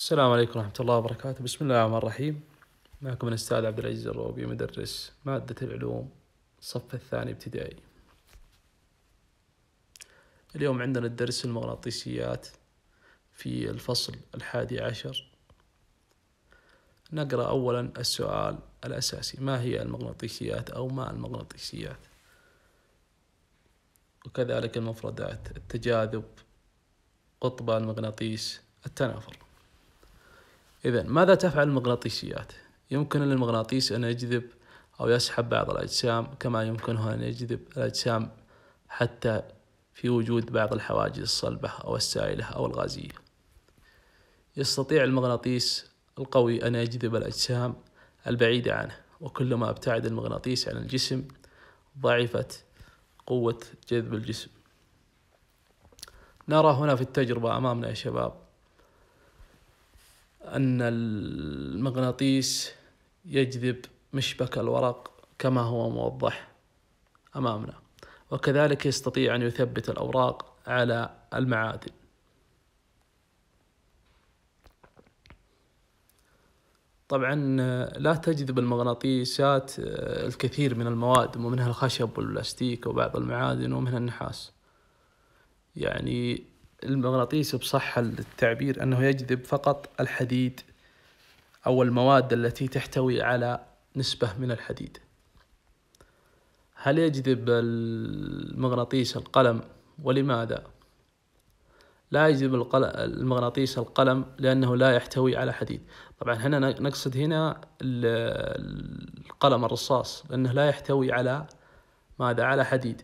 السلام عليكم ورحمة الله وبركاته بسم الله الرحمن الرحيم معكم الأستاذ عبد العزيز الروبي مدرس مادة العلوم الصف الثاني ابتدائي اليوم عندنا الدرس المغناطيسيات في الفصل الحادي عشر نقرأ أولا السؤال الأساسي ما هي المغناطيسيات أو ما المغناطيسيات وكذلك المفردات التجاذب قطب المغناطيس التنافر إذا ماذا تفعل المغناطيسيات؟ يمكن للمغناطيس أن يجذب أو يسحب بعض الأجسام كما يمكنه أن يجذب الأجسام حتى في وجود بعض الحواجز الصلبة أو السائلة أو الغازية يستطيع المغناطيس القوي أن يجذب الأجسام البعيدة عنه وكلما ابتعد المغناطيس عن الجسم ضعفت قوة جذب الجسم نرى هنا في التجربة أمامنا يا شباب أن المغناطيس يجذب مشبك الورق كما هو موضح أمامنا وكذلك يستطيع أن يثبت الأوراق على المعادن طبعا لا تجذب المغناطيسات الكثير من المواد ومنها الخشب والبلاستيك وبعض المعادن ومنها النحاس يعني المغناطيس بصح التعبير أنه يجذب فقط الحديد أو المواد التي تحتوي على نسبة من الحديد هل يجذب المغناطيس القلم ولماذا؟ لا يجذب المغناطيس القلم لأنه لا يحتوي على حديد طبعا هنا نقصد هنا القلم الرصاص لأنه لا يحتوي على ماذا على حديد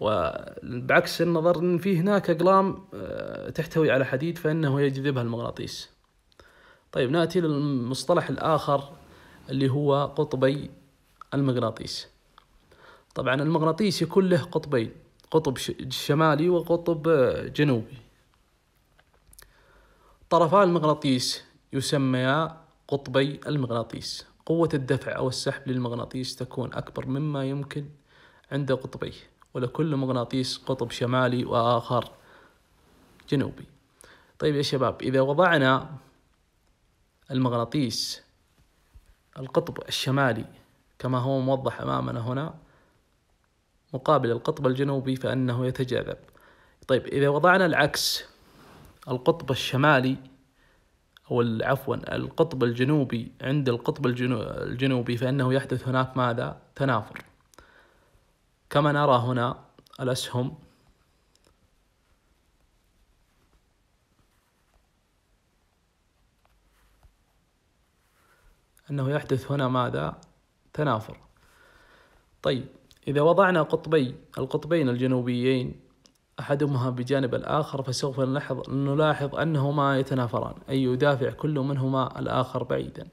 وبعكس النظر ان في هناك اقلام آه، تحتوي على حديد فانه يجذبها المغناطيس طيب ناتي للمصطلح الاخر اللي هو قطبي المغناطيس طبعا المغناطيس يكون له قطبين قطب شمالي وقطب آه، جنوبي طرفا المغناطيس يسميا قطبي المغناطيس قوة الدفع أو السحب للمغناطيس تكون أكبر مما يمكن عند قطبيه ولكل مغناطيس قطب شمالي وآخر جنوبي طيب يا شباب إذا وضعنا المغناطيس القطب الشمالي كما هو موضح أمامنا هنا مقابل القطب الجنوبي فإنه يتجاذب طيب إذا وضعنا العكس القطب الشمالي أو عفوا القطب الجنوبي عند القطب الجنوبي فإنه يحدث هناك ماذا تنافر كما نرى هنا الأسهم أنه يحدث هنا ماذا؟ تنافر طيب إذا وضعنا قطبي القطبين الجنوبيين أحدهما بجانب الآخر فسوف نلاحظ, أنهما يتنافران أي يدافع كل منهما الآخر بعيداً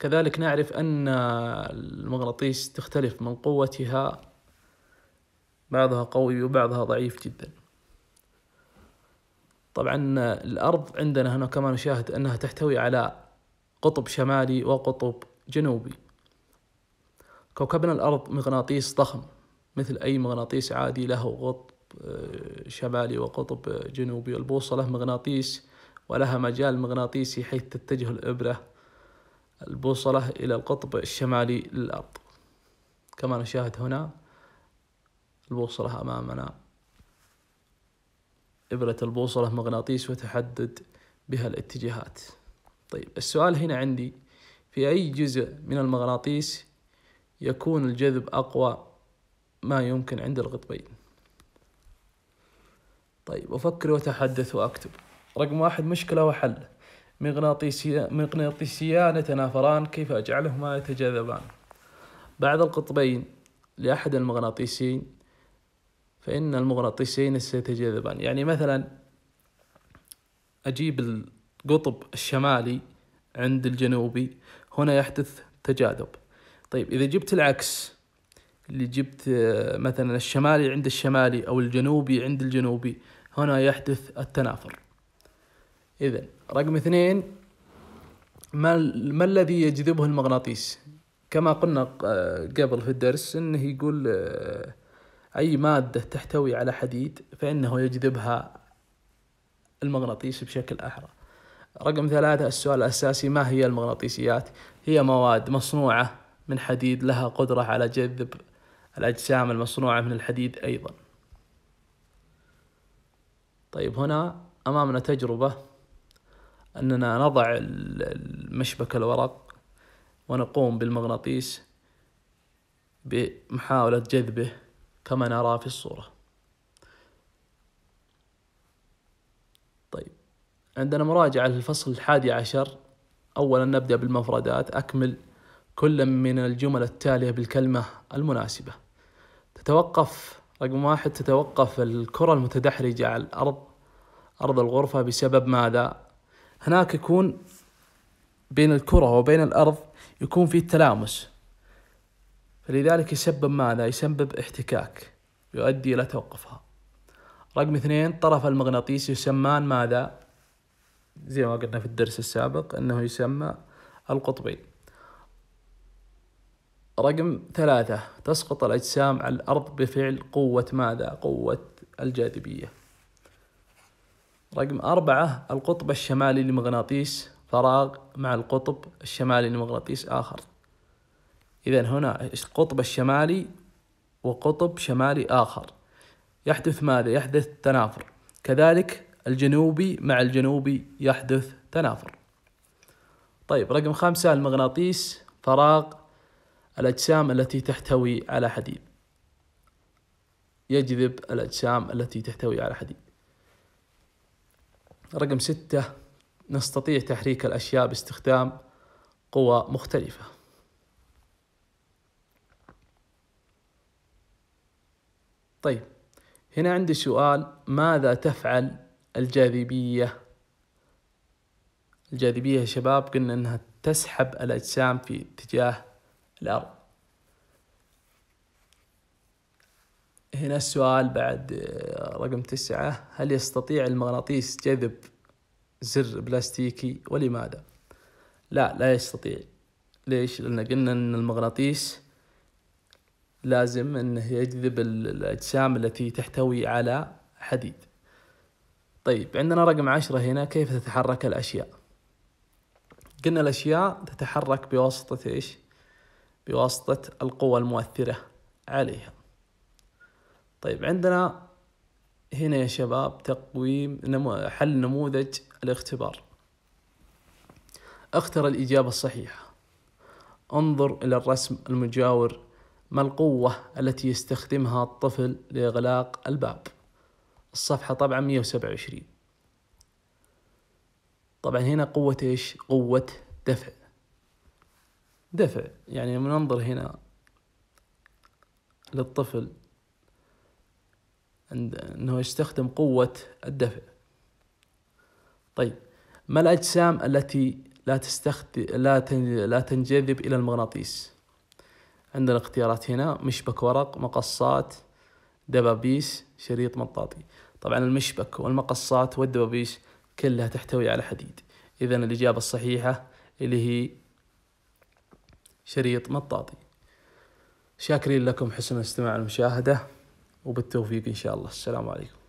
كذلك نعرف أن المغناطيس تختلف من قوتها بعضها قوي وبعضها ضعيف جدا طبعا الأرض عندنا هنا كما نشاهد أنها تحتوي على قطب شمالي وقطب جنوبي كوكبنا الأرض مغناطيس ضخم مثل أي مغناطيس عادي له قطب آه، شمالي وقطب جنوبي البوصلة مغناطيس ولها مجال مغناطيسي حيث تتجه الإبرة البوصلة إلى القطب الشمالي للأرض كما نشاهد هنا البوصلة أمامنا إبرة البوصلة مغناطيس وتحدد بها الاتجاهات طيب السؤال هنا عندي في أي جزء من المغناطيس يكون الجذب أقوى ما يمكن عند القطبين طيب أفكر وأتحدث وأكتب رقم واحد مشكلة وحل مغناطيسيان يتنافران كيف أجعلهما يتجاذبان بعد القطبين لأحد المغناطيسين فإن المغناطيسين سيتجاذبان يعني مثلا أجيب القطب الشمالي عند الجنوبي هنا يحدث تجاذب طيب إذا جبت العكس اللي جبت مثلا الشمالي عند الشمالي أو الجنوبي عند الجنوبي هنا يحدث التنافر إذا رقم اثنين ما, ما الذي يجذبه المغناطيس كما قلنا قبل في الدرس أنه يقول آه، أي مادة تحتوي على حديد فإنه يجذبها المغناطيس بشكل أحرى رقم ثلاثة السؤال الأساسي ما هي المغناطيسيات؟ هي مواد مصنوعة من حديد لها قدرة على جذب الأجسام المصنوعة من الحديد أيضا طيب هنا أمامنا تجربة أننا نضع المشبك الورق ونقوم بالمغناطيس بمحاولة جذبه كما نرى في الصورة طيب عندنا مراجعة للفصل الحادي عشر أولا نبدأ بالمفردات أكمل كل من الجمل التالية بالكلمة المناسبة تتوقف رقم واحد تتوقف الكرة المتدحرجة على الأرض أرض الغرفة بسبب ماذا هناك يكون بين الكرة وبين الأرض يكون في تلامس فلذلك يسبب ماذا؟ يسبب احتكاك يؤدي إلى توقفها رقم اثنين طرف المغناطيس يسمى ماذا؟ زي ما قلنا في الدرس السابق أنه يسمى القطبي رقم ثلاثة تسقط الأجسام على الأرض بفعل قوة ماذا؟ قوة الجاذبية رقم أربعة القطب الشمالي لمغناطيس فراغ مع القطب الشمالي لمغناطيس آخر إذا هنا القطب الشمالي وقطب شمالي آخر يحدث ماذا؟ يحدث تنافر كذلك الجنوبي مع الجنوبي يحدث تنافر طيب رقم خمسة المغناطيس فراغ الأجسام التي تحتوي على حديد يجذب الأجسام التي تحتوي على حديد رقم ستة نستطيع تحريك الأشياء باستخدام قوى مختلفة طيب هنا عندي سؤال ماذا تفعل الجاذبية الجاذبية يا شباب قلنا أنها تسحب الأجسام في اتجاه الأرض هنا السؤال بعد آه، رقم تسعة هل يستطيع المغناطيس جذب زر بلاستيكي ولماذا؟ لا لا يستطيع ليش؟ لأن قلنا أن المغناطيس لازم أنه يجذب الأجسام التي تحتوي على حديد طيب عندنا رقم عشرة هنا كيف تتحرك الأشياء قلنا الأشياء تتحرك بواسطة إيش؟ بواسطة القوى المؤثرة عليها طيب عندنا هنا يا شباب تقويم نمو حل نموذج الاختبار اختر الإجابة الصحيحة انظر إلى الرسم المجاور ما القوة التي يستخدمها الطفل لإغلاق الباب الصفحة طبعا 127 طبعا هنا قوة إيش قوة دفع دفع يعني لما ننظر هنا للطفل أنه يستخدم قوة الدفع طيب ما الأجسام التي لا تستخد... لا, تن... لا تنجذب إلى المغناطيس عندنا اختيارات هنا مشبك ورق مقصات دبابيس شريط مطاطي طبعا المشبك والمقصات والدبابيس كلها تحتوي على حديد إذا الإجابة الصحيحة اللي هي شريط مطاطي شاكرين لكم حسن الاستماع والمشاهدة وبالتوفيق إن شاء الله السلام عليكم